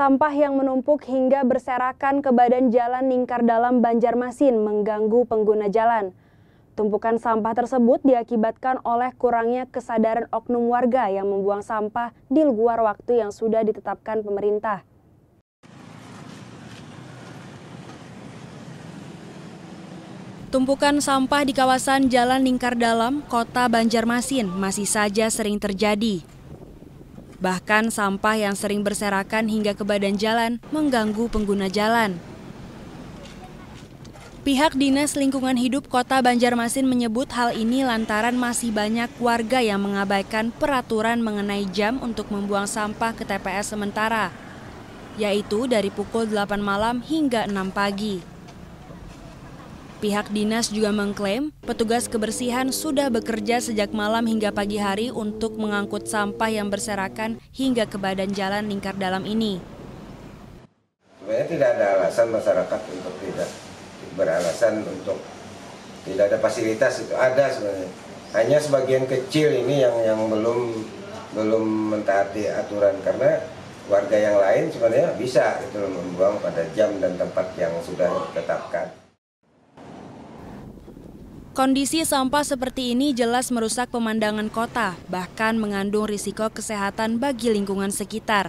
Sampah yang menumpuk hingga berserakan ke badan jalan lingkar dalam Banjarmasin mengganggu pengguna jalan. Tumpukan sampah tersebut diakibatkan oleh kurangnya kesadaran oknum warga yang membuang sampah di luar waktu yang sudah ditetapkan pemerintah. Tumpukan sampah di kawasan Jalan Lingkar Dalam, Kota Banjarmasin masih saja sering terjadi. Bahkan sampah yang sering berserakan hingga ke badan jalan mengganggu pengguna jalan. Pihak Dinas Lingkungan Hidup Kota Banjarmasin menyebut hal ini lantaran masih banyak warga yang mengabaikan peraturan mengenai jam untuk membuang sampah ke TPS sementara, yaitu dari pukul 8 malam hingga 6 pagi. Pihak dinas juga mengklaim petugas kebersihan sudah bekerja sejak malam hingga pagi hari untuk mengangkut sampah yang berserakan hingga ke badan jalan lingkar dalam ini. Sebenarnya tidak ada alasan masyarakat untuk tidak beralasan untuk tidak ada fasilitas itu ada sebenarnya. Hanya sebagian kecil ini yang yang belum belum mentaati aturan karena warga yang lain sebenarnya bisa itu membuang pada jam dan tempat yang sudah ditetapkan. Kondisi sampah seperti ini jelas merusak pemandangan kota, bahkan mengandung risiko kesehatan bagi lingkungan sekitar.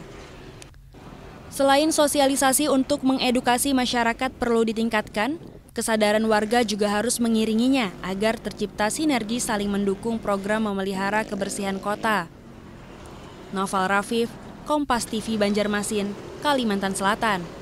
Selain sosialisasi untuk mengedukasi masyarakat perlu ditingkatkan, kesadaran warga juga harus mengiringinya agar tercipta sinergi saling mendukung program memelihara kebersihan kota. Noval Rafif, Kompas TV Banjarmasin, Kalimantan Selatan.